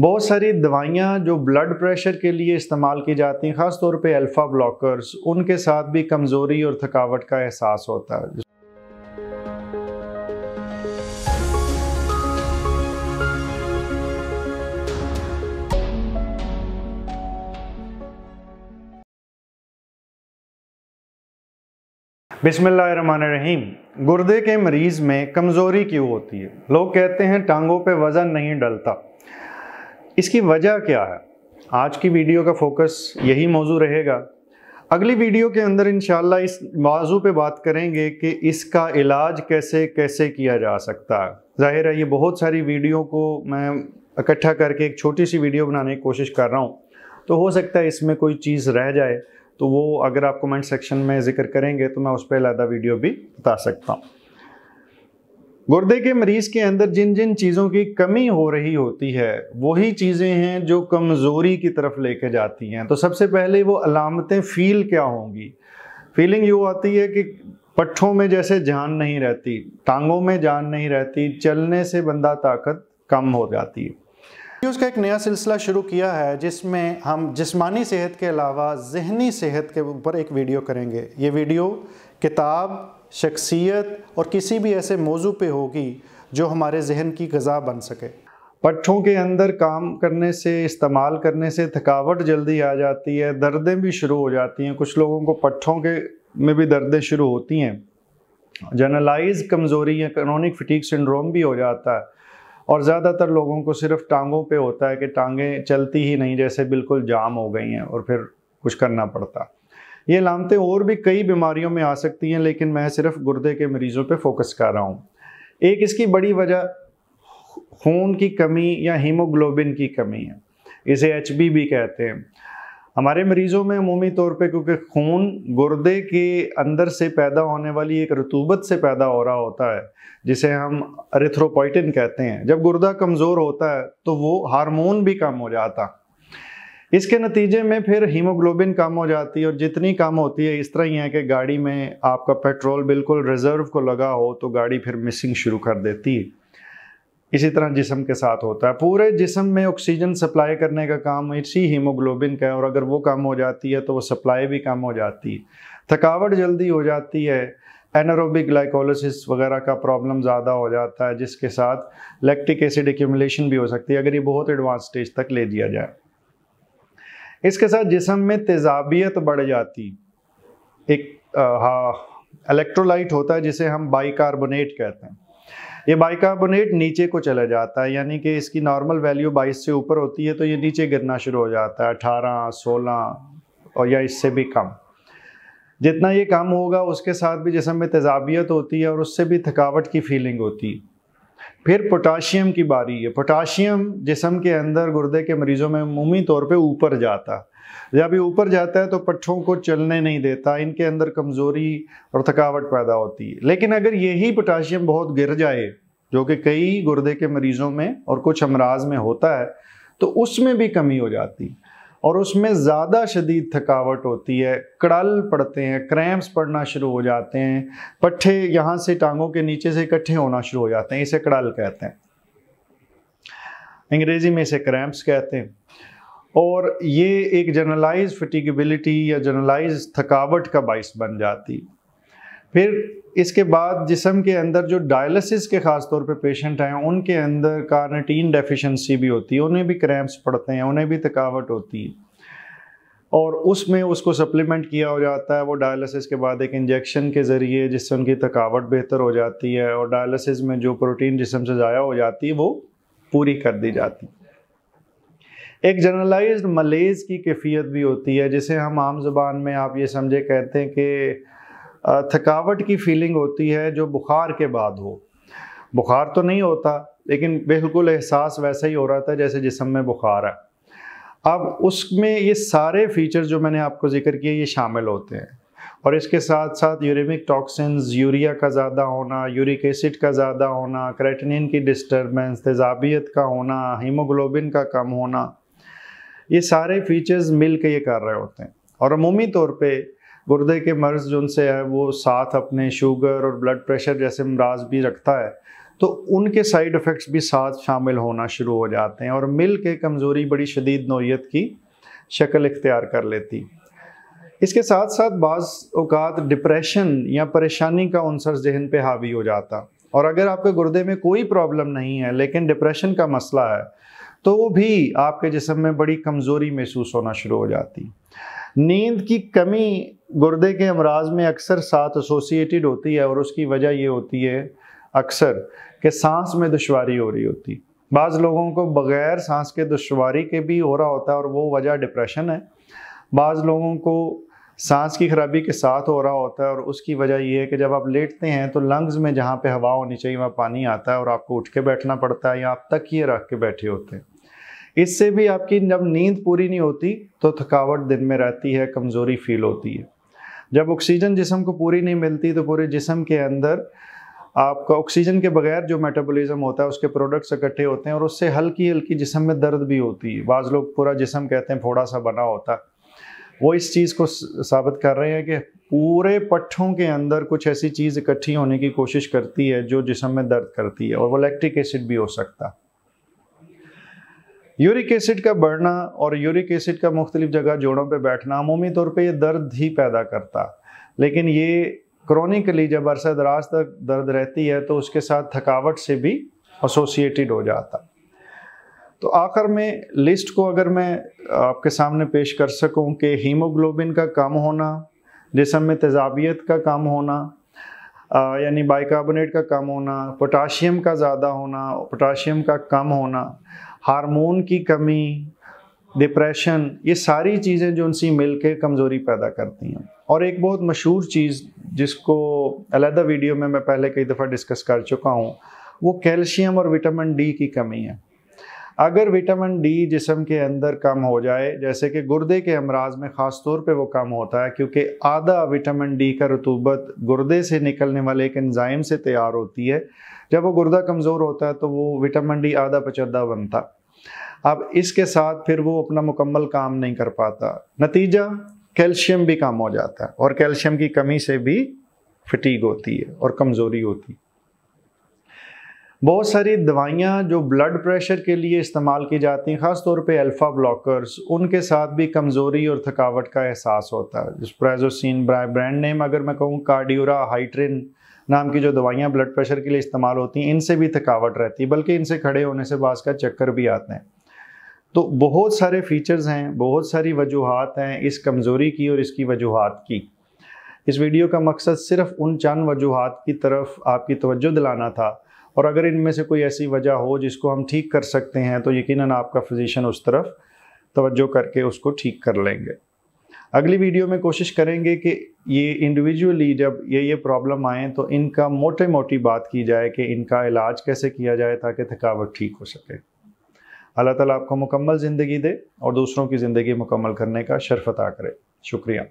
बहुत सारी दवाइयाँ जो ब्लड प्रेशर के लिए इस्तेमाल की जाती हैं ख़ास तौर पे अल्फ़ा ब्लॉकर्स उनके साथ भी कमज़ोरी और थकावट का एहसास होता है रहीम गुर्दे के मरीज़ में कमज़ोरी क्यों होती है लोग कहते हैं टांगों पे वज़न नहीं डलता इसकी वजह क्या है आज की वीडियो का फोकस यही मौजू रहेगा अगली वीडियो के अंदर इन इस मौजू पे बात करेंगे कि इसका इलाज कैसे कैसे किया जा सकता है ज़ाहिर है ये बहुत सारी वीडियो को मैं इकट्ठा करके एक छोटी सी वीडियो बनाने की कोशिश कर रहा हूँ तो हो सकता है इसमें कोई चीज़ रह जाए तो वो अगर आप कमेंट सेक्शन में जिक्र करेंगे तो मैं उस पर अलहदा वीडियो भी बता सकता हूँ गुर्दे के मरीज के अंदर जिन जिन चीज़ों की कमी हो रही होती है वही चीज़ें हैं जो कमज़ोरी की तरफ लेके जाती हैं तो सबसे पहले वो अलामतें फील क्या होंगी फीलिंग यू आती है कि पट्ठों में जैसे जान नहीं रहती टांगों में जान नहीं रहती चलने से बंदा ताकत कम हो जाती है उसका एक नया सिलसिला शुरू किया है जिसमें हम जिस्मानी सेहत के अलावा जहनी सेहत के ऊपर एक वीडियो करेंगे ये वीडियो किताब शख्सियत और किसी भी ऐसे मौजू पे होगी जो हमारे जहन की गज़ा बन सके पट्ठों के अंदर काम करने से इस्तेमाल करने से थकावट जल्दी आ जाती है दर्दें भी शुरू हो जाती हैं कुछ लोगों को पट्ठों के में भी दर्दें शुरू होती हैं जनरलाइज कमज़ोरी या क्रोनिक फिटीक सिंड्रोम भी हो जाता है और ज़्यादातर लोगों को सिर्फ टांगों पे होता है कि टांगें चलती ही नहीं जैसे बिल्कुल जाम हो गई हैं और फिर कुछ करना पड़ता है ये लामतें और भी कई बीमारियों में आ सकती हैं लेकिन मैं सिर्फ गुर्दे के मरीजों पे फोकस कर रहा हूँ एक इसकी बड़ी वजह खून की कमी या हीमोग्लोबिन की कमी है इसे एच भी कहते हैं हमारे मरीजों में अमूमी तौर पे क्योंकि खून गुर्दे के अंदर से पैदा होने वाली एक रतूबत से पैदा हो रहा होता है जिसे हम अरिथ्रोपोइटिन कहते हैं जब गुर्दा कमज़ोर होता है तो वो हार्मोन भी कम हो जाता इसके नतीजे में फिर हीमोग्लोबिन कम हो जाती है और जितनी कम होती है इस तरह ही है कि गाड़ी में आपका पेट्रोल बिल्कुल रिजर्व को लगा हो तो गाड़ी फिर मिसिंग शुरू कर देती है इसी तरह जिसम के साथ होता है पूरे जिसम में ऑक्सीजन सप्लाई करने का काम इसी हीमोग्लोबिन का है और अगर वो कम हो जाती है तो वो सप्लाई भी कम हो जाती है थकावट जल्दी हो जाती है एनारोबिक ग्लाइकोलोसिस वगैरह का प्रॉब्लम ज़्यादा हो जाता है जिसके साथ लैक्टिक एसिड एक्यूमुलेशन भी हो सकती है अगर ये बहुत एडवांस स्टेज तक ले लिया जाए इसके साथ जिसम में तेजाबियत बढ़ जाती एक इलेक्ट्रोलाइट होता है जिसे हम बाइकार्बोनेट कहते हैं ये बाइकार्बोनेट नीचे को चला जाता है यानी कि इसकी नॉर्मल वैल्यू 22 से ऊपर होती है तो ये नीचे गिरना शुरू हो जाता है 18, 16 और या इससे भी कम जितना ये कम होगा उसके साथ भी जिसम में तेजाबियत होती है और उससे भी थकावट की फीलिंग होती है फिर पोटाशियम की बारी है पोटाशियम जिसम के अंदर गुर्दे के मरीजों में मुमी तौर पे ऊपर जाता जब ये ऊपर जाता है तो पट्ठों को चलने नहीं देता इनके अंदर कमज़ोरी और थकावट पैदा होती है लेकिन अगर यही पोटाशियम बहुत गिर जाए जो कि कई गुर्दे के मरीजों में और कुछ अमराज में होता है तो उसमें भी कमी हो जाती है और उसमें ज़्यादा शदीद थकावट होती है कड़ल पड़ते हैं क्रैम्प्स पड़ना शुरू हो जाते हैं पट्ठे यहाँ से टांगों के नीचे से इकट्ठे होना शुरू हो जाते हैं इसे कड़ल कहते हैं अंग्रेज़ी में इसे क्रैम्प्स कहते हैं और ये एक जनरलाइज फिटिगबिलिटी या जनरलाइज थकावट का बाइस बन जाती है फिर इसके बाद जिसम के अंदर जो डायलिसिस के ख़ास तौर पे पेशेंट हैं उनके अंदर कार्नेटीन डेफिशिएंसी भी होती है उन्हें भी क्रैम्प्स पड़ते हैं उन्हें भी थकावट होती है और उसमें उसको सप्लीमेंट किया हो जाता है वो डायलिसिस के बाद एक इंजेक्शन के ज़रिए जिससे उनकी थकावट बेहतर हो जाती है और डायलिसिस में जो प्रोटीन जिसम से ज़ाया हो जाती है वो पूरी कर दी जाती एक जनरलाइज्ड मलेज़ की कैफियत भी होती है जिसे हम आम जबान में आप ये समझे कहते हैं कि थकावट की फीलिंग होती है जो बुखार के बाद हो बुखार तो नहीं होता लेकिन बिल्कुल एहसास वैसा ही हो रहा था जैसे जिसम में बुखार है अब उसमें ये सारे फीचर्स जो मैंने आपको जिक्र किए ये शामिल होते हैं और इसके साथ साथ यूरिमिक टॉक्सिन्स यूरिया का ज़्यादा होना यूरिक एसिड का ज़्यादा होना क्रेटनिन की डिस्टर्बेंस तेजाबियत का होना हीमोग्लोबिन का कम होना ये सारे फीचर्स मिल के ये कर रहे होते हैं और अमूमी तौर पे गुर्दे के मर्ज जो उनसे है वो साथ अपने शुगर और ब्लड प्रेशर जैसे अमराज भी रखता है तो उनके साइड इफ़ेक्ट्स भी साथ शामिल होना शुरू हो जाते हैं और मिल के कमज़ोरी बड़ी शदीद नोयत की शक्ल इख्तियार कर लेती इसके साथ साथ बाज़ अवत डिप्रेशन या परेशानी का अनसर जहन पर हावी हो जाता और अगर आपके गुर्दे में कोई प्रॉब्लम नहीं है लेकिन डिप्रेशन का मसला है तो वो भी आपके जिसम में बड़ी कमज़ोरी महसूस होना शुरू हो जाती नींद की कमी गुर्दे के अमराज में अक्सर साथ एसोसिएटेड होती है और उसकी वजह ये होती है अक्सर कि सांस में दुशारी हो रही होती है बाज़ लोगों को बग़ैर सांस के दुशारी के भी हो रहा होता है और वो वजह डिप्रेशन है बाज़ लोगों को सांस की खराबी के साथ हो रहा होता है और उसकी वजह यह है कि जब आप लेटते हैं तो लंग्स में जहाँ पे हवा होनी चाहिए वहाँ पानी आता है और आपको उठ के बैठना पड़ता है या आप तक ये रख के बैठे होते हैं इससे भी आपकी जब नींद पूरी नहीं होती तो थकावट दिन में रहती है कमज़ोरी फील होती है जब ऑक्सीजन जिसम को पूरी नहीं मिलती तो पूरे जिसम के अंदर आपका ऑक्सीजन के बगैर जो मेटाबॉलिज्म होता है उसके प्रोडक्ट्स इकट्ठे होते हैं और उससे हल्की हल्की जिसम में दर्द भी होती है बाज़ लोग पूरा जिसम कहते हैं फोड़ा सा बना होता है वो इस चीज़ को साबित कर रहे हैं कि पूरे पट्ठों के अंदर कुछ ऐसी चीज़ इकट्ठी होने की कोशिश करती है जो जिसम में दर्द करती है और वो लैक्टिक एसिड भी हो सकता है यूरिक एसिड का बढ़ना और यूरिक एसिड का मुख्तलिफ जगह जोड़ों पे बैठना अमूमी तौर पे ये दर्द ही पैदा करता लेकिन ये क्रॉनिकली जब अरसा दराज तक दर्द रहती है तो उसके साथ थकावट से भी एसोसिएटेड हो जाता तो आखिर में लिस्ट को अगर मैं आपके सामने पेश कर सकूं कि हीमोग्लोबिन का कम होना जिसम में तेजाबियत का कम होना यानी बाइकार्बोनेट का कम होना पोटाशियम का ज़्यादा होना पोटाशियम का कम होना हार्मोन की कमी डिप्रेशन ये सारी चीज़ें जो उनसे मिल के कमज़ोरी पैदा करती हैं और एक बहुत मशहूर चीज़ जिसको अलहदा वीडियो में मैं पहले कई दफ़ा डिस्कस कर चुका हूँ वो कैल्शियम और विटामिन डी की कमी है अगर विटामिन डी जिसम के अंदर कम हो जाए जैसे कि गुर्दे के अमराज में ख़ास तौर पे वो कम होता है क्योंकि आधा विटामिन डी का रतूबत गुर्दे से निकलने वाले एक एंजाइम से तैयार होती है जब वो गुर्दा कमज़ोर होता है तो वो विटामिन डी आधा पचदा बनता अब इसके साथ फिर वो अपना मुकम्मल काम नहीं कर पाता नतीजा कैल्शियम भी कम हो जाता है और कैल्शियम की कमी से भी फटीग होती है और कमज़ोरी होती है बहुत सारी दवाइयाँ जो ब्लड प्रेशर के लिए इस्तेमाल की जाती हैं ख़ास तौर पे अल्फ़ा ब्लॉकर्स उनके साथ भी कमज़ोरी और थकावट का एहसास होता है जिस प्राइजोसिन ब्रांड नेम अगर मैं कहूँ कार्डियोरा हाइट्रिन नाम की जो दवाइयाँ ब्लड प्रेशर के लिए इस्तेमाल होती हैं इनसे भी थकावट रहती है बल्कि इनसे खड़े होने से बास का चक्कर भी आते हैं तो बहुत सारे फीचर्स हैं बहुत सारी वजूहत हैं इस कमज़ोरी की और इसकी वजूहत की इस वीडियो का मकसद सिर्फ उन चंद वजूहत की तरफ आपकी तवज्जो दिलाना था और अगर इनमें से कोई ऐसी वजह हो जिसको हम ठीक कर सकते हैं तो यकीनन आपका फिजिशन उस तरफ तवज्जो करके उसको ठीक कर लेंगे अगली वीडियो में कोशिश करेंगे कि ये इंडिविजुअली जब ये ये प्रॉब्लम आए तो इनका मोटे मोटी बात की जाए कि इनका इलाज कैसे किया जाए ताकि थकावट ठीक हो सके अल्लाह ताला आपको मुकम्मल ज़िंदगी दे और दूसरों की ज़िंदगी मुकम्मल करने का शरफ़ अता करे शुक्रिया